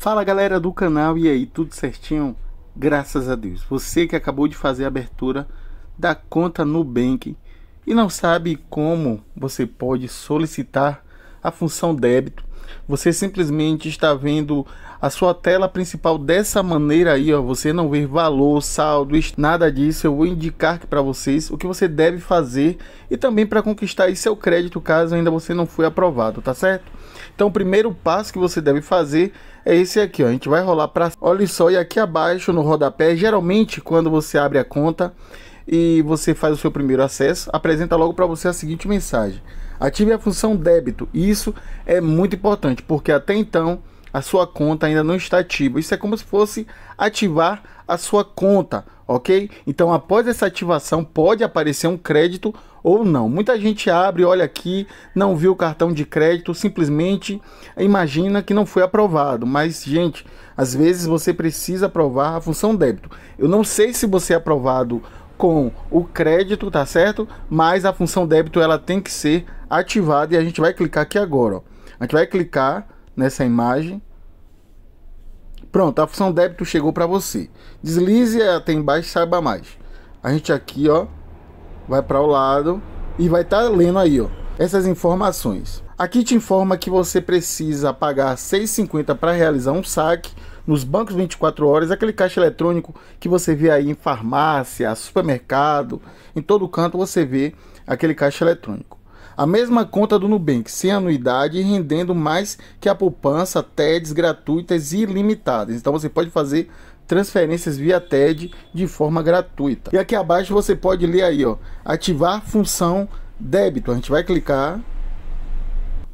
Fala galera do canal, e aí, tudo certinho? Graças a Deus. Você que acabou de fazer a abertura da conta Nubank e não sabe como você pode solicitar a função débito você simplesmente está vendo a sua tela principal dessa maneira aí, ó, você não vê valor, saldo, nada disso. Eu vou indicar para vocês o que você deve fazer e também para conquistar seu crédito caso ainda você não foi aprovado, tá certo? Então, o primeiro passo que você deve fazer é esse aqui, ó. A gente vai rolar para Olha só, e aqui abaixo no rodapé, geralmente quando você abre a conta, e você faz o seu primeiro acesso, apresenta logo para você a seguinte mensagem: ative a função débito. Isso é muito importante porque até então a sua conta ainda não está ativa. Isso é como se fosse ativar a sua conta, ok? Então, após essa ativação, pode aparecer um crédito ou não. Muita gente abre, olha aqui, não viu o cartão de crédito, simplesmente imagina que não foi aprovado. Mas, gente, às vezes você precisa aprovar a função débito. Eu não sei se você é aprovado com o crédito, tá certo? Mas a função débito ela tem que ser ativada e a gente vai clicar aqui agora. Ó. A gente vai clicar nessa imagem. Pronto, a função débito chegou para você. Deslize até embaixo, saiba mais. A gente aqui, ó, vai para o lado e vai estar tá lendo aí, ó, essas informações. Aqui te informa que você precisa pagar 6,50 para realizar um saque nos bancos 24 horas, aquele caixa eletrônico que você vê aí em farmácia, supermercado, em todo canto você vê aquele caixa eletrônico. A mesma conta do Nubank, sem anuidade e rendendo mais que a poupança, TEDs gratuitas e ilimitadas. Então você pode fazer transferências via TED de forma gratuita. E aqui abaixo você pode ler aí, ó, ativar função débito. A gente vai clicar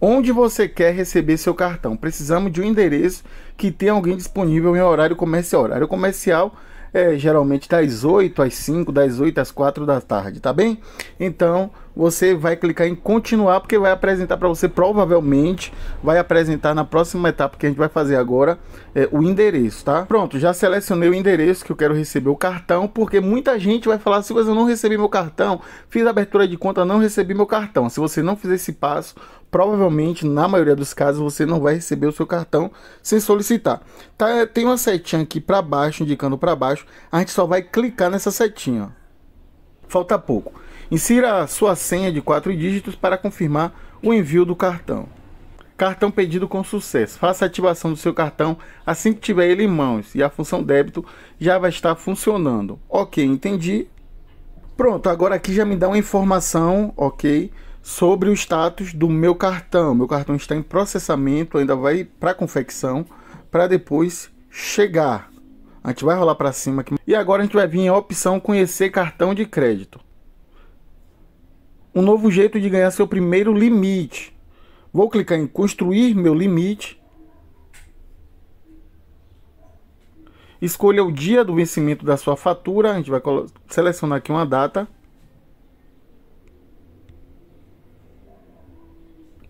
Onde você quer receber seu cartão? Precisamos de um endereço que tenha alguém disponível em horário comercial. Horário comercial é geralmente das 8 às 5, das 8 às 4 da tarde, tá bem? Então você vai clicar em continuar porque vai apresentar para você provavelmente vai apresentar na próxima etapa que a gente vai fazer agora é, o endereço, tá? Pronto, já selecionei o endereço que eu quero receber o cartão porque muita gente vai falar se eu não recebi meu cartão, fiz abertura de conta não recebi meu cartão. Se você não fizer esse passo, provavelmente, na maioria dos casos, você não vai receber o seu cartão sem solicitar. Tá, eh, tem uma setinha aqui para baixo, indicando para baixo. A gente só vai clicar nessa setinha. Falta pouco. Insira a sua senha de quatro dígitos para confirmar o envio do cartão. Cartão pedido com sucesso. Faça a ativação do seu cartão assim que tiver ele em mãos e a função débito já vai estar funcionando. Ok, entendi. Pronto, agora aqui já me dá uma informação, ok? sobre o status do meu cartão. Meu cartão está em processamento, ainda vai para confecção para depois chegar. A gente vai rolar para cima aqui. E agora a gente vai vir em opção conhecer cartão de crédito. Um novo jeito de ganhar seu primeiro limite. Vou clicar em construir meu limite. Escolha o dia do vencimento da sua fatura. A gente vai selecionar aqui uma data.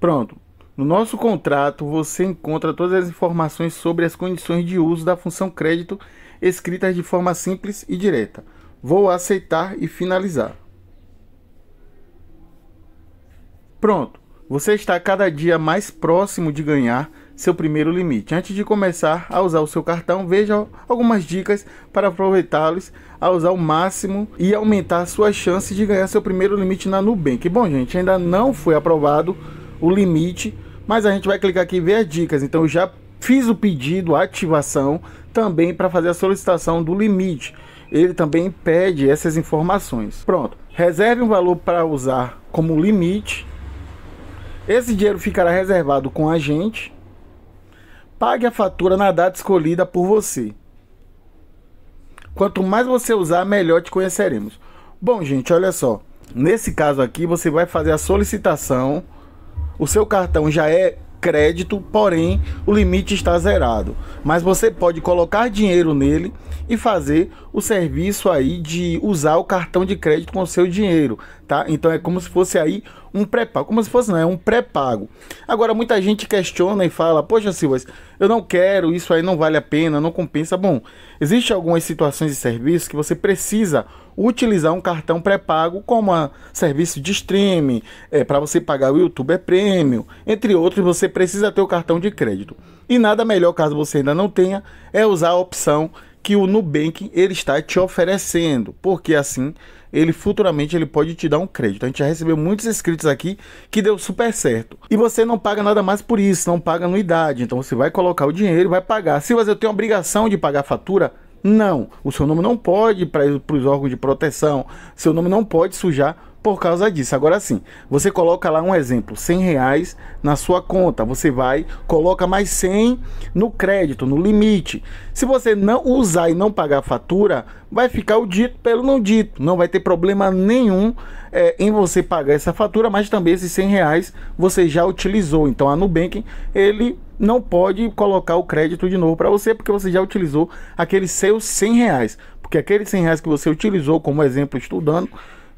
Pronto. No nosso contrato você encontra todas as informações sobre as condições de uso da função crédito escritas de forma simples e direta. Vou aceitar e finalizar. Pronto. Você está cada dia mais próximo de ganhar seu primeiro limite. Antes de começar a usar o seu cartão, veja algumas dicas para aproveitá-los a usar o máximo e aumentar suas chances de ganhar seu primeiro limite na Nubank. Bom, gente, ainda não foi aprovado o limite, mas a gente vai clicar aqui ver as dicas. Então eu já fiz o pedido, a ativação, também para fazer a solicitação do limite. Ele também pede essas informações. Pronto, reserve um valor para usar como limite. Esse dinheiro ficará reservado com a gente. Pague a fatura na data escolhida por você. Quanto mais você usar, melhor te conheceremos. Bom, gente, olha só. Nesse caso aqui, você vai fazer a solicitação o seu cartão já é crédito, porém o limite está zerado. Mas você pode colocar dinheiro nele e fazer o serviço aí de usar o cartão de crédito com o seu dinheiro, tá? Então é como se fosse aí um pré-pago, como se fosse não, é um pré-pago. Agora muita gente questiona e fala: "Poxa, Silvas, eu não quero, isso aí não vale a pena, não compensa". Bom, existe algumas situações de serviço que você precisa utilizar um cartão pré-pago como a serviço de streaming, é, para você pagar o YouTube é prêmio, entre outros, você precisa ter o cartão de crédito. E nada melhor, caso você ainda não tenha, é usar a opção que o Nubank ele está te oferecendo, porque assim ele futuramente ele pode te dar um crédito. A gente já recebeu muitos inscritos aqui que deu super certo. E você não paga nada mais por isso, não paga anuidade. Então você vai colocar o dinheiro e vai pagar. Se você tem obrigação de pagar a fatura, não. O seu nome não pode ir para os órgãos de proteção. Seu nome não pode sujar por causa disso. Agora sim, você coloca lá um exemplo, 100 reais na sua conta, você vai, coloca mais 100 no crédito, no limite. Se você não usar e não pagar a fatura, vai ficar o dito pelo não dito. Não vai ter problema nenhum é, em você pagar essa fatura, mas também esses 100 reais você já utilizou. Então a Nubank, ele não pode colocar o crédito de novo para você, porque você já utilizou aqueles seus 100 reais. Porque aqueles 100 reais que você utilizou, como exemplo, estudando,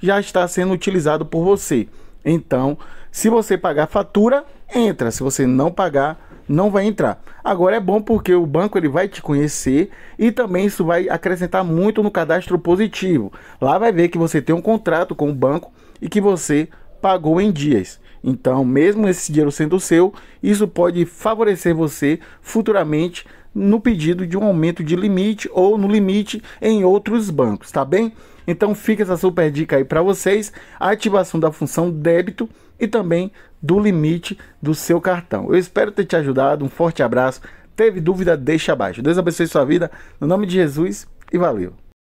já está sendo utilizado por você. Então, se você pagar fatura, entra. Se você não pagar, não vai entrar. Agora é bom porque o banco ele vai te conhecer e também isso vai acrescentar muito no cadastro positivo. Lá vai ver que você tem um contrato com o banco e que você pagou em dias. Então, mesmo esse dinheiro sendo seu, isso pode favorecer você futuramente no pedido de um aumento de limite ou no limite em outros bancos, tá bem? Então fica essa super dica aí para vocês, a ativação da função débito e também do limite do seu cartão. Eu espero ter te ajudado, um forte abraço. Teve dúvida, deixa abaixo. Deus abençoe sua vida, no nome de Jesus e valeu.